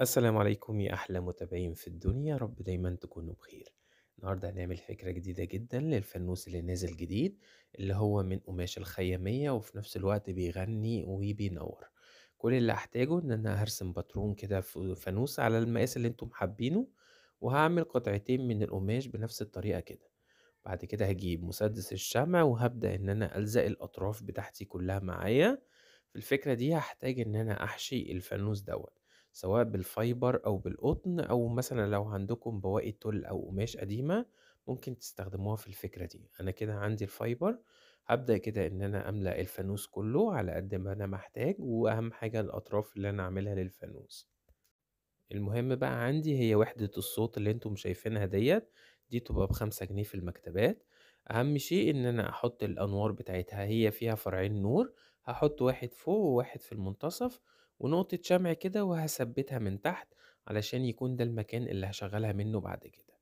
السلام عليكم يا أحلى متابعين في الدنيا رب دايما تكونوا بخير النهاردة هنعمل فكرة جديدة جدا للفانوس اللي نازل جديد اللي هو من قماش الخيامية وفي نفس الوقت بيغني وبينور كل اللي هحتاجه ان انا هرسم باترون كده في فانوس على المقاس اللي انتم حابينه وهعمل قطعتين من القماش بنفس الطريقة كده بعد كده هجيب مسدس الشمع وهبدأ ان انا ألزق الاطراف بتاعتي كلها معايا في الفكرة دي هحتاج ان انا احشي الفانوس دوت سواء بالفايبر أو بالقطن أو مثلا لو عندكم بواقي تل أو قماش قديمة ممكن تستخدموها في الفكرة دي أنا كده عندي الفايبر هبدأ كده إن أنا أملأ الفانوس كله على قد ما أنا محتاج وأهم حاجة الأطراف اللي أنا أعملها للفانوس المهم بقى عندي هي وحدة الصوت اللي انتم شايفينها ديت دي تبقى بخمسة جنيه في المكتبات أهم شيء إن أنا أحط الأنوار بتاعتها هي فيها فرعين نور هحط واحد فوق وواحد في المنتصف ونقطة شمع كده وهثبتها من تحت علشان يكون ده المكان اللي هشغلها منه بعد كده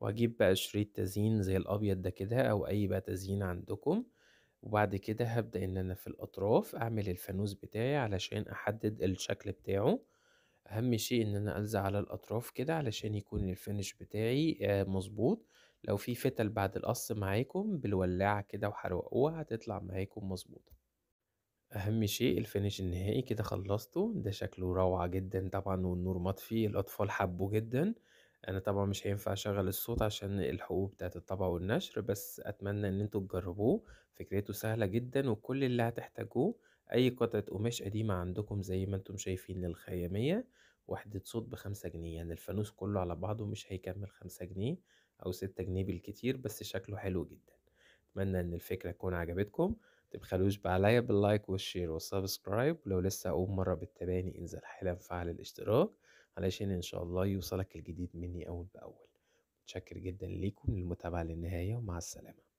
وهجيب بقى شريط تزيين زي الأبيض ده كده أو أي بقى تزيين عندكم وبعد كده هبدأ إن أنا في الأطراف أعمل الفانوس بتاعي علشان أحدد الشكل بتاعه أهم شيء إن أنا ألزق على الأطراف كده علشان يكون الفينش بتاعي آه، مظبوط لو في فتل بعد القص معاكم بالولاعة كده وحرقوها هتطلع معاكم مظبوطة أهم شيء الفينيش النهائي كده خلّصته، ده شكله روعة جدًا طبعًا والنور مطفي، الأطفال حبّوه جدًا، أنا طبعًا مش هينفع أشغّل الصوت عشان الحقوق بتاعة الطبع والنشر، بس أتمنى إن انتوا تجرّبوه، فكرته سهلة جدًا وكل اللي هتحتاجوه أي قطعة قماش قديمة عندكم زي ما أنتم شايفين للخيامية، وحدة صوت بخمسة جنيه، يعني الفانوس كلّه على بعضه مش هيكمّل خمسة جنيه أو سِتّة جنيه بالكتير، بس شكله حلو جدًا، أتمنى إن الفكرة تكون عجبتكم. متبخلوش بعليا باللايك والشير والسبسكرايب ولو لسه أول مرة بتتابعني انزل حالا فعل الاشتراك علشان إن شاء الله يوصلك الجديد مني أول بأول متشكر جدا ليكم للمتابعة للنهاية ومع السلامة